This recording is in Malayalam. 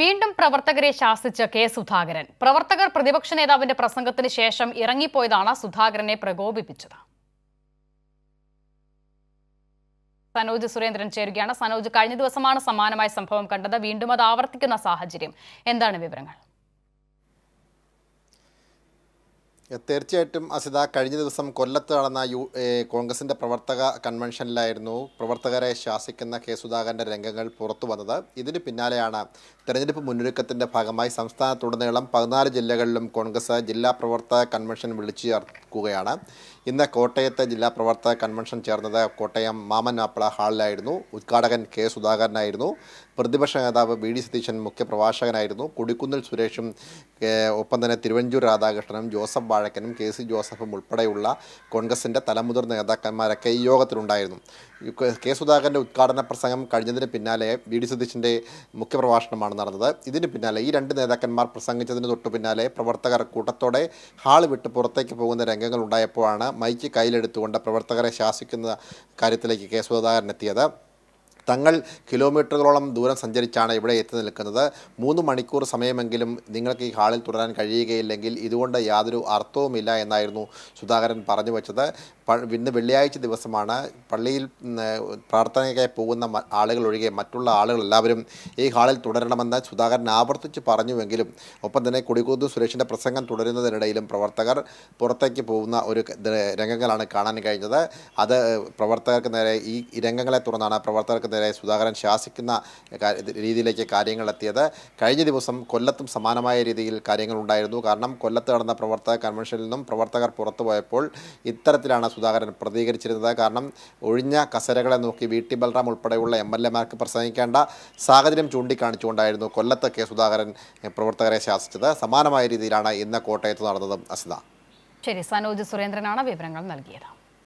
വീണ്ടും പ്രവർത്തകരെ ശാസിച്ച് കെ സുധാകരൻ പ്രവർത്തകർ പ്രതിപക്ഷ നേതാവിന്റെ പ്രസംഗത്തിന് ശേഷം ഇറങ്ങിപ്പോയതാണ് സുധാകരനെ പ്രകോപിപ്പിച്ചത് സനോജ് സുരേന്ദ്രൻ ചേരുകയാണ് സനോജ് കഴിഞ്ഞ ദിവസമാണ് സമാനമായ സംഭവം കണ്ടത് വീണ്ടും അത് ആവർത്തിക്കുന്ന സാഹചര്യം എന്താണ് വിവരങ്ങൾ തീർച്ചയായിട്ടും അസിത കഴിഞ്ഞ ദിവസം കൊല്ലത്ത് നടന്ന യു കോൺഗ്രസിൻ്റെ പ്രവർത്തക കൺവെൻഷനിലായിരുന്നു പ്രവർത്തകരെ ശാസിക്കുന്ന കെ സുധാകരൻ്റെ രംഗങ്ങൾ പുറത്തു വന്നത് ഇതിന് പിന്നാലെയാണ് തെരഞ്ഞെടുപ്പ് മുന്നൊരുക്കത്തിൻ്റെ ഭാഗമായി സംസ്ഥാനത്തുടനീളം പതിനാല് ജില്ലകളിലും കോൺഗ്രസ് ജില്ലാ പ്രവർത്തക കൺവെൻഷൻ വിളിച്ചു ചേർക്കുകയാണ് ഇന്ന് കോട്ടയത്തെ ജില്ലാ പ്രവർത്തക കൺവെൻഷൻ ചേർന്നത് കോട്ടയം മാമൻ മാപ്പിള ഹാളിലായിരുന്നു ഉദ്ഘാടകൻ കെ സുധാകരനായിരുന്നു പ്രതിപക്ഷ നേതാവ് വി ഡി സതീശൻ മുഖ്യപ്രഭാഷകനായിരുന്നു കൊടിക്കുന്നിൽ സുരേഷും ഒപ്പം തന്നെ തിരുവഞ്ചൂർ രാധാകൃഷ്ണനും ജോസഫ് വാഴക്കനും കെ സി ജോസഫും ഉൾപ്പെടെയുള്ള കോൺഗ്രസിൻ്റെ തലമുതിർന്ന നേതാക്കന്മാരൊക്കെ ഈ യോഗത്തിലുണ്ടായിരുന്നു കെ സുധാകരൻ്റെ ഉദ്ഘാടന പ്രസംഗം കഴിഞ്ഞതിന് പിന്നാലെ വി ഡി സതീശിൻ്റെ മുഖ്യപ്രഭാഷണമാണ് നടന്നത് ഇതിന് പിന്നാലെ ഈ രണ്ട് നേതാക്കന്മാർ പ്രസംഗിച്ചതിന് തൊട്ടു പിന്നാലെ പ്രവർത്തകർ കൂട്ടത്തോടെ ഹാൾ വിട്ട് പുറത്തേക്ക് പോകുന്ന രംഗങ്ങൾ ഉണ്ടായപ്പോഴാണ് മൈക്ക് കയ്യിലെടുത്തുകൊണ്ട് പ്രവർത്തകരെ ശാസിക്കുന്ന കാര്യത്തിലേക്ക് കെ സുധാകരൻ എത്തിയത് തങ്ങൾ കിലോമീറ്ററുകളോളം ദൂരം സഞ്ചരിച്ചാണ് ഇവിടെ എത്തി നിൽക്കുന്നത് മൂന്ന് മണിക്കൂർ സമയമെങ്കിലും നിങ്ങൾക്ക് ഈ ഹാളിൽ തുടരാൻ കഴിയുകയില്ലെങ്കിൽ ഇതുകൊണ്ട് യാതൊരു അർത്ഥവുമില്ല എന്നായിരുന്നു സുധാകരൻ പറഞ്ഞു വച്ചത് ഇന്ന് വെള്ളിയാഴ്ച ദിവസമാണ് പള്ളിയിൽ പ്രാർത്ഥനയ്ക്കായി പോകുന്ന ആളുകൾ ഒഴികെ മറ്റുള്ള ആളുകൾ എല്ലാവരും ഈ ഹാളിൽ തുടരണമെന്ന് സുധാകരൻ ആവർത്തിച്ച് പറഞ്ഞുവെങ്കിലും ഒപ്പം തന്നെ കൊടിക്കുതു സുരേഷിൻ്റെ പ്രസംഗം തുടരുന്നതിനിടയിലും പ്രവർത്തകർ പുറത്തേക്ക് പോകുന്ന ഒരു രംഗങ്ങളാണ് കാണാൻ കഴിഞ്ഞത് അത് പ്രവർത്തകർക്ക് നേരെ ഈ രംഗങ്ങളെ തുറന്നാണ് പ്രവർത്തകർക്ക് നേതാവായ സുധാകരൻ ശാസിക്കുന്ന രീതിയിലേക്ക് കാര്യങ്ങൾ എത്തിയത് കഴിഞ്ഞ ദിവസം കൊല്ലത്തും സമാനമായ രീതിയിൽ കാര്യങ്ങൾ ഉണ്ടായിരുന്നു കാരണം കൊല്ലത്ത് നടന്ന പ്രവർത്തക കൺവെൻഷനിൽ നിന്നും പ്രവർത്തകർ പുറത്തുപോയപ്പോൾ ഇത്തരത്തിലാണ് സുധാകരൻ പ്രതികരിച്ചിരുന്നത് കാരണം ഒഴിഞ്ഞ കസരകളെ നോക്കി വി ടി ബൽറാം ഉൾപ്പെടെയുള്ള എം എൽ എമാർക്ക് പ്രസംഗിക്കേണ്ട സാഹചര്യം ചൂണ്ടിക്കാണിച്ചുകൊണ്ടായിരുന്നു കൊല്ലത്ത് കെ സുധാകരൻ പ്രവർത്തകരെ ശാസിച്ചത് സമാനമായ രീതിയിലാണ് ഇന്ന് കോട്ടയത്ത് നടന്നത് അസിത ശരി സനോജ് സുരേന്ദ്രനാണ് വിവരങ്ങൾ നൽകിയത്